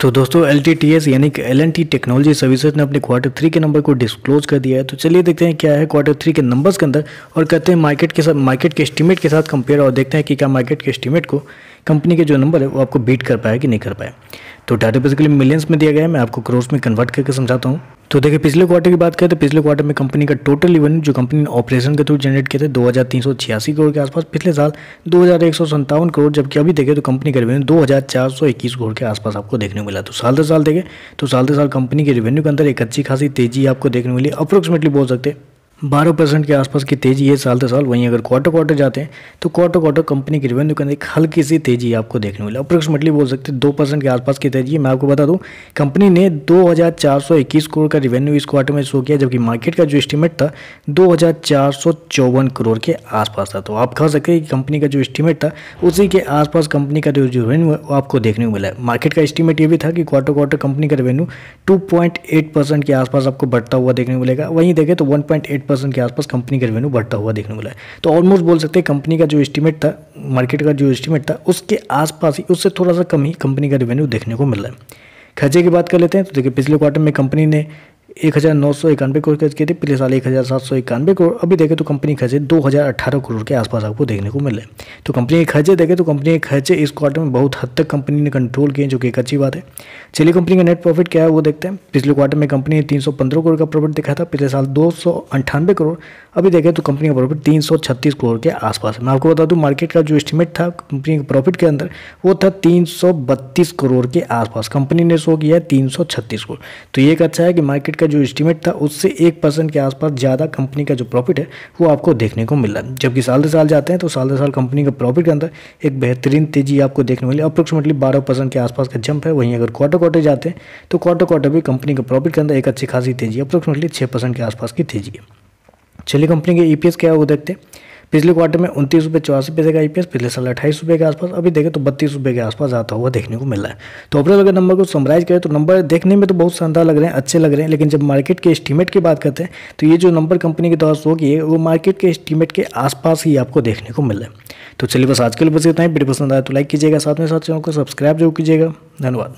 तो दोस्तों एल यानी कि एल टेक्नोलॉजी सर्विसेज ने अपने क्वार्टर थ्री के नंबर को डिस्क्लोज कर दिया है तो चलिए देखते हैं क्या है क्वार्टर थ्री के नंबर्स के अंदर और कहते हैं मार्केट के साथ मार्केट के एस्टीमेट के साथ कंपेयर और देखते हैं कि क्या मार्केट के एस्टीमेट को कंपनी के जो नंबर है वो आपको बीट कर पाया कि नहीं कर पाया तो डाटा बेसिकली मिलियंस में दिया गया है मैं आपको क्रोस में कन्वर्ट करके समझाता हूँ तो देखिए पिछले क्वार्टर की बात करें तो पिछले क्वार्टर में कंपनी का टोटल रिवेन्यू जो कंपनी ने ऑपरेशन के थ्रू जनरेट किए थे दो हज़ार तीन सौ छियासी करोड़ के आसपास पिछले साल दो हज़ार एक सौ संतावन करोड़ जबकि अभी देखें तो कंपनी का रेवेन्यू दो हज़ार चार सौ इक्कीस करोड़ के आसपास आपको देखने को मिला तो साल दर साल देखें तो साल दर साल कंपनी के रेवेन्यू के अंदर एक अच्छी खासी तेजी आपको देखने को मिली अप्रोक्सीमेटली बोल सकते हैं बारह परसेंट के आसपास की तेज़ी है साल दर साल वहीं अगर क्वार्टर क्वार्टर जाते हैं तो क्वार्टर क्वार्टर कंपनी की रिवेन्यू के अंदर एक हल्की सी तेज़ी आपको देखने मिली अप्रोक्सीमेटली बोल सकते हैं दो परसेंट के आसपास की तेज़ी है मैं आपको बता दूं कंपनी ने 2421 करोड़ का रिवेन्यू इस क्वार्टर में शो किया जबकि मार्केट का जो एस्टिमेट था दो करोड़ के आसपास था तो आप कह सकते हैं कि कंपनी का जो एस्टिमेट था उसी के आसपास कंपनी का जो रेवेन्यू आपको देखने को मिला है मार्केट का एस्टिमेट ये भी था कि क्वार्टर क्वार्टर कंपनी का रेवेन्यू टू के आसपास आपको बढ़ता हुआ देखने को मिलेगा वहीं देखें तो वन परसेंट के आसपास कंपनी का रेवेन्यू बढ़ता हुआ देखने को मिला है तो ऑलमोस्ट बोल सकते हैं कंपनी का जो एस्टिमेट था मार्केट का जो एस्टिमेट था उसके आसपास ही उससे थोड़ा सा कम ही कंपनी का रेवेन्यू देखने को मिल रहा है खर्चे की बात कर लेते हैं तो देखिए पिछले क्वार्टर में कंपनी ने एक हज़ार नौ सौ इक्यानवे करोड़ खर्च किए थे पिछले साल एक हज़ार सात सौ इक्यानवे करोड़ अभी देखें तो कंपनी खर्चे दो हज़ार अट्ठारह करोड़ के आसपास आपको देखने को मिले तो कंपनी के खर्चे देखें तो कंपनी के खर्चे इस क्वार्टर में बहुत हद तक कंपनी ने कंट्रोल किए जो कि एक अच्छी बात है चलिए कंपनी का नेट प्रॉफिट क्या है वो देखते हैं पिछले क्वार्टर में कंपनी ने तीन सौ पंद्रह करोड़ का प्रॉफिट दिखाया था पिछले साल दो सौ अंठानवे करोड़ अभी देखें तो कंपनी का प्रॉफिट तीन सौ छत्तीस करोड़ के आसपास मैं आपको बता दूँ मार्केट का जो एस्टिमेट था कंपनी के प्रॉफिट के अंदर वो था तीन सौ बत्तीस करोड़ के आसपास कंपनी ने शो किया है तीन सौ छत्तीस करोड़ तो ये एक अच्छा है कि मार्केट का जो एस्टिमेट था उससे एक परसेंट के आसपास ज़्यादा कंपनी का जो प्रॉफिट है वो आपको देखने को मिला जबकि साल दर साल जाते हैं तो साल दर साल कंपनी का प्रॉफिट के अंदर एक बेहतरीन तेजी आपको देखने मिली अप्रोक्सीमेटली बारह परसेंट के आसपास का जंप है वहीं अगर क्वार्टर क्वार्टर जाते हैं तो क्वार्टर क्वार्टर भी कंपनी के प्रॉफिट के अंदर एक अच्छी खासी तेजी अप्रोक्सीमेटली छः परसेंट के आसपास की तेजी है चलिए कंपनी के ई e क्या है वो देखते हैं पिछले क्वार्टर में उनतीस रुपये चौरासी पैसे का ई पिछले साल अट्ठाईस रुपये के आसपास अभी देखें तो बत्तीस रुपये के आसपास आता हुआ देखने को मिला है तो ओवरऑल अगर नंबर को समराइज करें तो नंबर देखने में तो बहुत शानदार लग रहे हैं अच्छे लग रहे हैं लेकिन जब मार्केट के एस्टीमेट की बात करते हैं तो ये जो नंबर कंपनी के द्वारा शो किए वो मार्केट के एस्टीमेट के आसपास ही आपको देखने को मिले तो चलिए बस आज के लिए बस इतना ही वीडियो पसंद आया तो लाइक कीजिएगा साथ में साथ चैनल को सब्सक्राइब जरूर कीजिएगा धन्यवाद